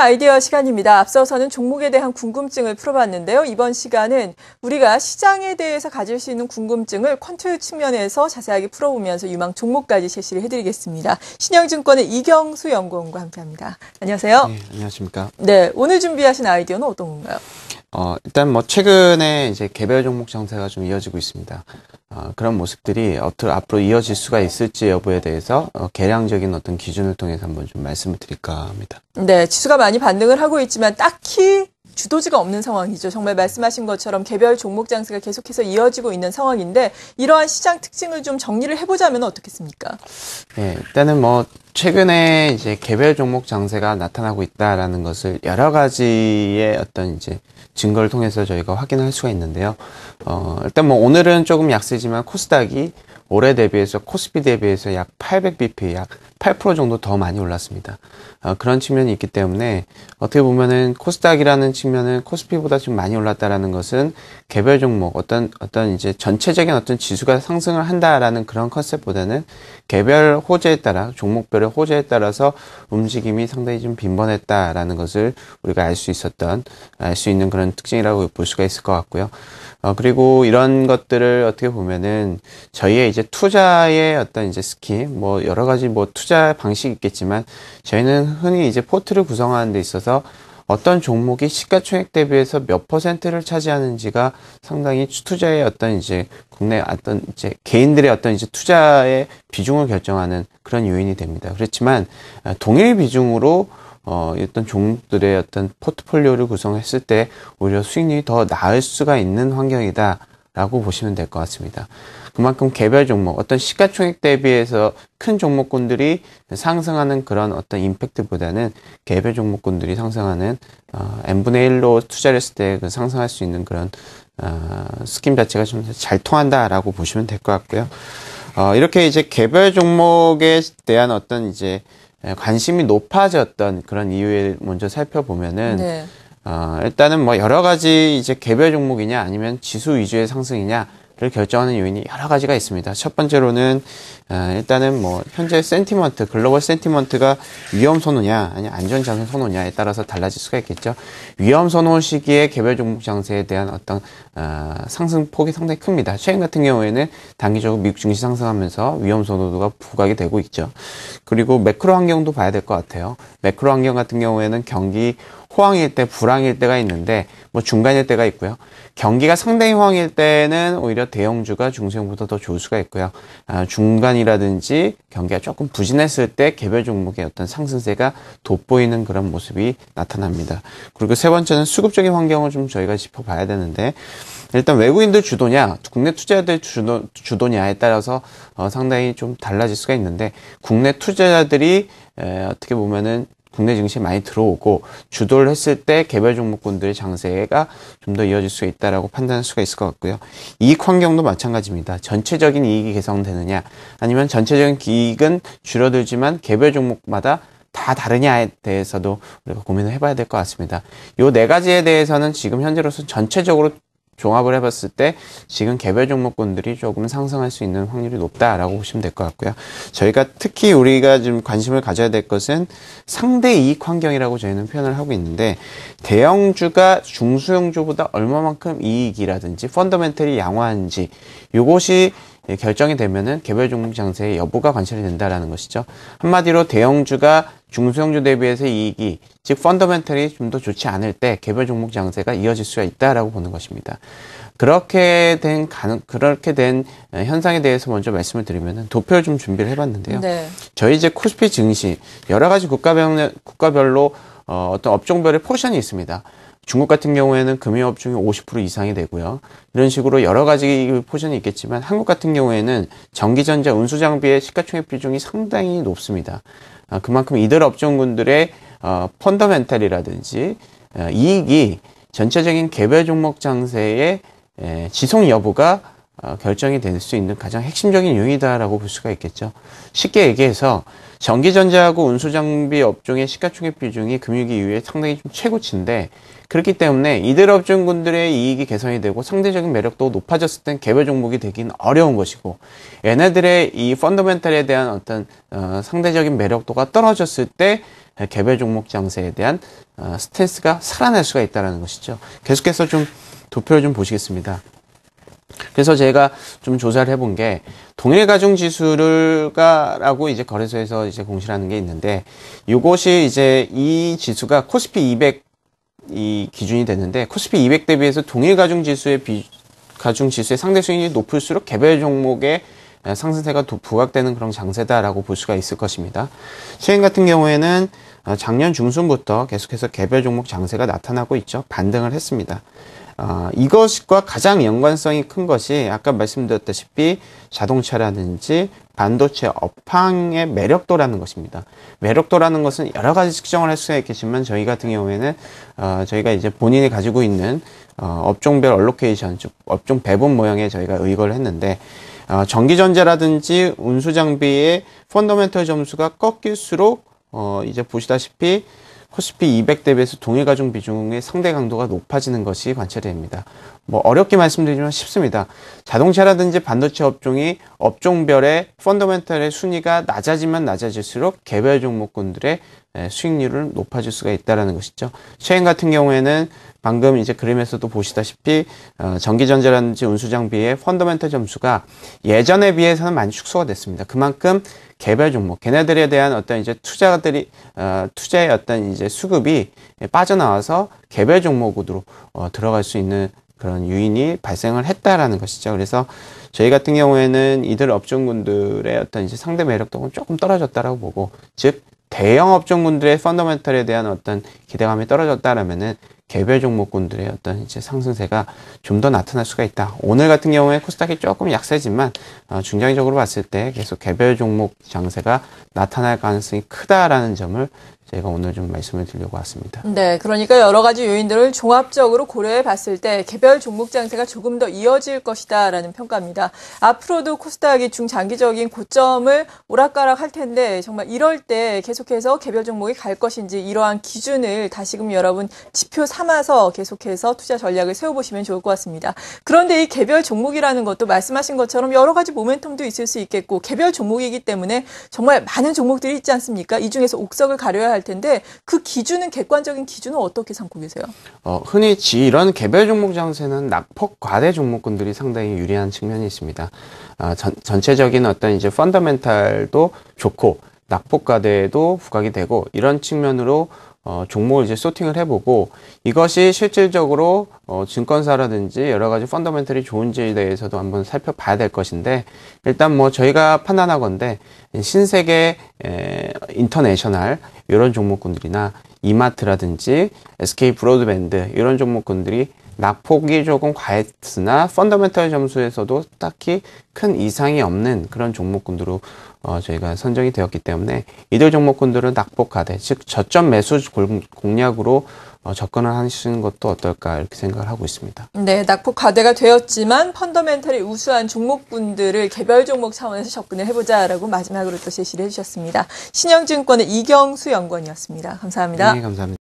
아이디어 시간입니다. 앞서서는 종목에 대한 궁금증을 풀어봤는데요. 이번 시간은 우리가 시장에 대해서 가질 수 있는 궁금증을 컨트롤 측면에서 자세하게 풀어보면서 유망 종목까지 제시를 해드리겠습니다. 신영증권의 이경수 연구원과 함께합니다. 안녕하세요. 네, 안녕하십니까. 네, 오늘 준비하신 아이디어는 어떤 건가요? 어, 일단 뭐 최근에 이제 개별 종목 장세가 좀 이어지고 있습니다. 어, 그런 모습들이 어떻게 앞으로 이어질 수가 있을지 여부에 대해서 어, 개량적인 어떤 기준을 통해서 한번 좀 말씀을 드릴까 합니다. 네, 지수가 많이 반등을 하고 있지만 딱히 주도지가 없는 상황이죠. 정말 말씀하신 것처럼 개별 종목 장세가 계속해서 이어지고 있는 상황인데 이러한 시장 특징을 좀 정리를 해보자면 어떻겠습니까? 네, 일단은 뭐 최근에 이제 개별 종목 장세가 나타나고 있다라는 것을 여러 가지의 어떤 이제 증거를 통해서 저희가 확인할 수가 있는데요. 어, 일단 뭐 오늘은 조금 약세지만 코스닥이 올해 대비해서 코스피 대비해서 약 800bp, 약 8% 정도 더 많이 올랐습니다. 어, 그런 측면이 있기 때문에 어떻게 보면은 코스닥이라는 측면은 코스피보다 좀 많이 올랐다라는 것은 개별 종목 어떤 어떤 이제 전체적인 어떤 지수가 상승을 한다라는 그런 컨셉보다는 개별 호재에 따라 종목별의 호재에 따라서 움직임이 상당히 좀 빈번했다라는 것을 우리가 알 수 있었던 알 수 있는 그런 특징이라고 볼 수가 있을 것 같고요. 어, 그리고 이런 것들을 어떻게 보면은 저희의 이제 이제 투자의 어떤 이제 스킨, 뭐 여러 가지 뭐 투자 방식이 있겠지만 저희는 흔히 이제 포트를 구성하는 데 있어서 어떤 종목이 시가총액 대비해서 몇 퍼센트를 차지하는지가 상당히 투자의 어떤 이제 국내 어떤 이제 개인들의 어떤 이제 투자의 비중을 결정하는 그런 요인이 됩니다. 그렇지만 어, 동일 비중으로 어, 어떤 종들의 어떤 포트폴리오를 구성했을 때 오히려 수익률이 더 나을 수가 있는 환경이다라고 보시면 될 것 같습니다. 그만큼 개별 종목, 어떤 시가총액 대비해서 큰 종목군들이 상승하는 그런 어떤 임팩트보다는 개별 종목군들이 상승하는 어, n분의 1로 투자를 했을 때 그 상승할 수 있는 그런 어, 스킨 자체가 좀 잘 통한다라고 보시면 될 것 같고요. 어, 이렇게 이제 개별 종목에 대한 어떤 이제 관심이 높아졌던 그런 이유를 먼저 살펴보면은 네. 어, 일단은 뭐 여러 가지 이제 개별 종목이냐 아니면 지수 위주의 상승이냐 를 결정하는 요인이 여러 가지가 있습니다. 첫 번째로는 아, 일단은 뭐 현재 센티먼트 글로벌 센티먼트가 위험 선호냐 아니 면 안전 장세 선호냐에 따라서 달라질 수가 있겠죠. 위험 선호 시기에 개별 종목 장세에 대한 어떤 아, 상승 폭이 상당히 큽니다. 최근 같은 경우에는 단기적으로 미국 증시 상승하면서 위험 선호도가 부각이 되고 있죠. 그리고 매크로 환경도 봐야 될 것 같아요. 매크로 환경 같은 경우에는 경기 호황일 때 불황일 때가 있는데 뭐 중간일 때가 있고요. 경기가 상당히 호 황일 때는 오히려 대형주가 중소형보다 더 좋을 수가 있고요. 아, 중간이라든지 경기가 조금 부진했을 때 개별 종목의 어떤 상승세가 돋보이는 그런 모습이 나타납니다. 그리고 세 번째는 수급적인 환경을 좀 저희가 짚어봐야 되는데 일단 외국인들 주도냐, 국내 투자자들 주도, 주도냐에 따라서 어, 상당히 좀 달라질 수가 있는데 국내 투자자들이 에, 어떻게 보면은 국내 증시 많이 들어오고 주도를 했을 때 개별 종목군들의 장세가 좀 더 이어질 수 있다라고 판단할 수가 있을 것 같고요. 이익 환경도 마찬가지입니다. 전체적인 이익이 개선되느냐 아니면 전체적인 이익은 줄어들지만 개별 종목마다 다 다르냐에 대해서도 우리가 고민을 해봐야 될 것 같습니다. 요 네 가지에 대해서는 지금 현재로서 전체적으로 종합을 해봤을 때 지금 개별 종목군들이 조금 상승할 수 있는 확률이 높다라고 보시면 될 것 같고요. 저희가 특히 우리가 지금 관심을 가져야 될 것은 상대 이익 환경이라고 저희는 표현을 하고 있는데 대형주가 중소형주보다 얼마만큼 이익이라든지 펀더멘털이 양호한지 이것이 예, 결정이 되면은 개별 종목 장세의 여부가 관찰이 된다라는 것이죠. 한마디로 대형주가 중소형주 대비해서 이익이 즉 펀더멘털이 좀 더 좋지 않을 때 개별 종목 장세가 이어질 수가 있다라고 보는 것입니다. 그렇게 된 가능 그렇게 된 어, 현상에 대해서 먼저 말씀을 드리면은 도표를 좀 준비를 해봤는데요. 네. 저희 이제 코스피 증시 여러 가지 국가별 국가별로 어, 어떤 업종별의 포션이 있습니다. 중국 같은 경우에는 금융업 중에 50% 이상이 되고요. 이런 식으로 여러 가지 포션이 있겠지만 한국 같은 경우에는 전기전자 운수장비의 시가총액 비중이 상당히 높습니다. 아, 그만큼 이들 업종군들의 어, 펀더멘탈이라든지 어, 이익이 전체적인 개별 종목 장세의 지속 여부가 어, 결정이 될 수 있는 가장 핵심적인 요인이다라고 볼 수가 있겠죠. 쉽게 얘기해서 전기전자하고 운수장비 업종의 시가총액 비중이 금융기 이후에 상당히 좀 최고치인데 그렇기 때문에 이들 업종군들의 이익이 개선이 되고 상대적인 매력도 높아졌을 땐 개별 종목이 되긴 어려운 것이고 얘네들의 이 펀더멘탈에 대한 어떤 어, 상대적인 매력도가 떨어졌을 때 개별 종목 장세에 대한 어, 스탠스가 살아날 수가 있다는 것이죠. 계속해서 좀 도표를 좀 보시겠습니다. 그래서 제가 좀 조사를 해본 게 동일 가중 지수를가라고 이제 거래소에서 이제 공시하는 게 있는데 이것이 이제 이 지수가 코스피 200이 기준이 되는데 코스피 200 대비해서 동일 가중 지수의 비 가중 지수의 상대 수익률이 높을수록 개별 종목의 상승세가 부각되는 그런 장세다라고 볼 수가 있을 것입니다. 시행 같은 경우에는 어, 작년 중순부터 계속해서 개별 종목 장세가 나타나고 있죠. 반등을 했습니다. 어, 이것과 가장 연관성이 큰 것이 아까 말씀드렸다시피 자동차라든지 반도체 업황의 매력도라는 것입니다. 매력도라는 것은 여러 가지 측정을 할 수가 있겠지만 저희 같은 경우에는 어, 저희가 이제 본인이 가지고 있는 어, 업종별 얼로케이션, 즉 업종 배분 모양에 저희가 의거를 했는데 어, 전기전자라든지 운수장비의 펀더멘털 점수가 꺾일수록 어, 이제 보시다시피 코스피 200 대비해서 동일 가중 비중의 상대 강도가 높아지는 것이 관찰됩니다. 뭐 어렵게 말씀드리면 쉽습니다. 자동차라든지 반도체 업종이 업종별의 펀더멘탈의 순위가 낮아지면 낮아질수록 개별 종목군들의 수익률은 높아질 수가 있다라는 것이죠. 셰인 같은 경우에는 방금 이제 그림에서도 보시다시피 어, 전기전자라든지 운수장비의 펀더멘털 점수가 예전에 비해서는 많이 축소가 됐습니다. 그만큼 개별 종목, 걔네들에 대한 어떤 이제 투자들이 어, 투자의 어떤 이제 수급이 빠져나와서 개별 종목으로 어, 들어갈 수 있는 그런 유인이 발생을 했다라는 것이죠. 그래서 저희 같은 경우에는 이들 업종군들의 어떤 이제 상대 매력 도 조금 떨어졌다라고 보고, 즉 대형 업종군들의 펀더멘털에 대한 어떤 기대감이 떨어졌다라면은 개별 종목군들의 어떤 이제 상승세가 좀 더 나타날 수가 있다. 오늘 같은 경우에 코스닥이 조금 약세지만 어, 중장기적으로 봤을 때 계속 개별 종목 장세가 나타날 가능성이 크다라는 점을 제가 오늘 좀 말씀을 드리려고 왔습니다. 네, 그러니까 여러 가지 요인들을 종합적으로 고려해 봤을 때 개별 종목 장세가 조금 더 이어질 것이다라는 평가입니다. 앞으로도 코스닥이 중장기적인 고점을 오락가락 할 텐데 정말 이럴 때 계속해서 개별 종목이 갈 것인지 이러한 기준을 다시금 여러분 지표 삼아서 계속해서 투자 전략을 세워보시면 좋을 것 같습니다. 그런데 이 개별 종목이라는 것도 말씀하신 것처럼 여러 가지 모멘텀도 있을 수 있겠고 개별 종목이기 때문에 정말 많은 종목들이 있지 않습니까? 이 중에서 옥석을 가려야 할할 텐데 그 기준은 객관적인 기준은 어떻게 삼고 계세요? 어, 흔히 지 이런 개별 종목 장세는 낙폭 과대 종목군들이 상당히 유리한 측면이 있습니다. 아, 전, 전체적인 어떤 이제 펀더멘탈도 좋고 낙폭 과대도 부각이 되고 이런 측면으로 어, 종목을 이제 소팅을 해보고 이것이 실질적으로 어, 증권사라든지 여러 가지 펀더멘털이 좋은지에 대해서도 한번 살펴봐야 될 것인데 일단 뭐 저희가 판단하건데 신세계 에, 인터내셔널 이런 종목군들이나 이마트라든지 SK 브로드밴드 이런 종목군들이 낙폭이 조금 과했으나 펀더멘털 점수에서도 딱히 큰 이상이 없는 그런 종목군으로 어, 저희가 선정이 되었기 때문에 이들 종목군들은 낙폭 가대 즉 저점 매수 공략으로 어, 접근을 하시는 것도 어떨까 이렇게 생각을 하고 있습니다. 네, 낙폭 과대가 되었지만 펀더멘털이 우수한 종목군들을 개별 종목 차원에서 접근을 해보자라고 마지막으로 또 제시를 해주셨습니다. 신영증권의 이경수 연구원이었습니다. 감사합니다. 네, 감사합니다.